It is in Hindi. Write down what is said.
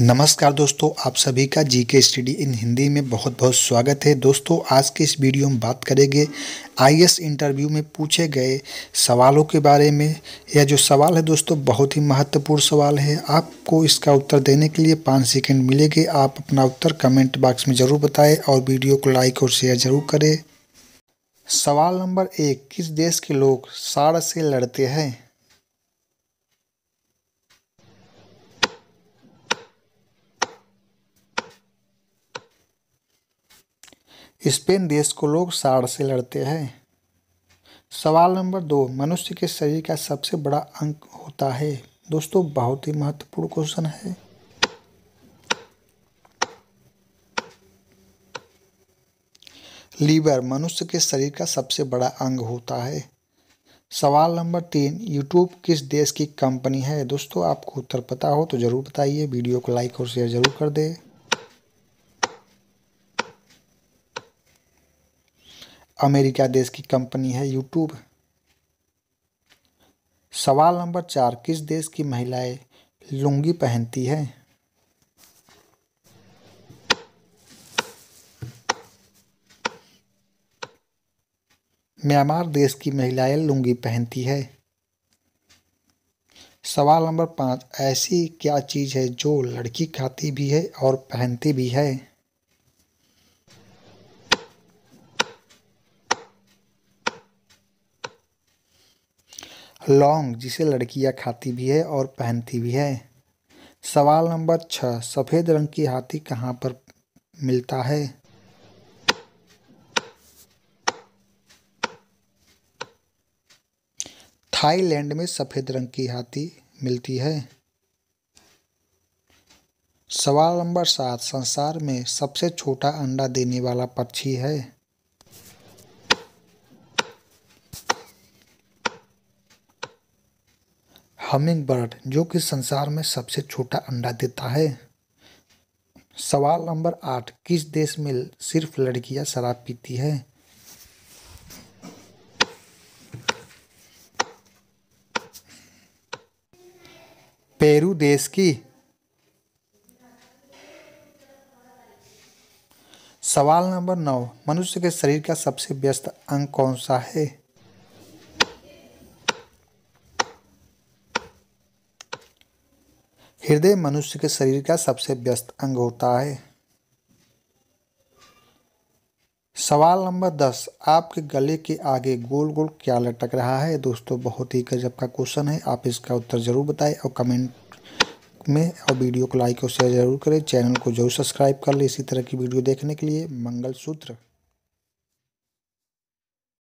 नमस्कार दोस्तों आप सभी का जी के स्टडी इन हिंदी में बहुत बहुत स्वागत है दोस्तों आज के इस वीडियो में बात करेंगे आईएएस इंटरव्यू में पूछे गए सवालों के बारे में यह जो सवाल है दोस्तों बहुत ही महत्वपूर्ण सवाल है आपको इसका उत्तर देने के लिए पाँच सेकंड मिलेंगे आप अपना उत्तर कमेंट बॉक्स में ज़रूर बताएँ और वीडियो को लाइक और शेयर ज़रूर करें सवाल नंबर एक किस देश के लोग साढ़ से लड़ते हैं स्पेन देश को लोग साढ़ से लड़ते हैं सवाल नंबर दो मनुष्य के शरीर का सबसे बड़ा अंक होता है दोस्तों बहुत ही महत्वपूर्ण क्वेश्चन है लीवर मनुष्य के शरीर का सबसे बड़ा अंग होता है सवाल नंबर तीन यूट्यूब किस देश की कंपनी है दोस्तों आपको उत्तर पता हो तो ज़रूर बताइए वीडियो को लाइक और शेयर ज़रूर कर दें अमेरिका देश की कंपनी है यूट्यूब सवाल नंबर चार किस देश की महिलाएं लुंगी पहनती है म्यांमार देश की महिलाएं लुंगी पहनती है सवाल नंबर पाँच ऐसी क्या चीज़ है जो लड़की खाती भी है और पहनती भी है लौंग जिसे लड़कियां खाती भी है और पहनती भी है सवाल नंबर छः सफ़ेद रंग की हाथी कहाँ पर मिलता है थाईलैंड में सफ़ेद रंग की हाथी मिलती है सवाल नंबर सात संसार में सबसे छोटा अंडा देने वाला पक्षी है बर्ड जो कि संसार में सबसे छोटा अंडा देता है सवाल नंबर आठ किस देश में सिर्फ लड़कियां शराब पीती है पेरू देश की सवाल नंबर नौ मनुष्य के शरीर का सबसे व्यस्त अंग कौन सा है हृदय मनुष्य के शरीर का सबसे व्यस्त अंग होता है सवाल नंबर दस आपके गले के आगे गोल गोल क्या लटक रहा है दोस्तों बहुत ही गजब का क्वेश्चन है आप इसका उत्तर ज़रूर बताएं और कमेंट में और वीडियो को लाइक और शेयर जरूर करें चैनल को जरूर सब्सक्राइब कर लें इसी तरह की वीडियो देखने के लिए मंगलसूत्र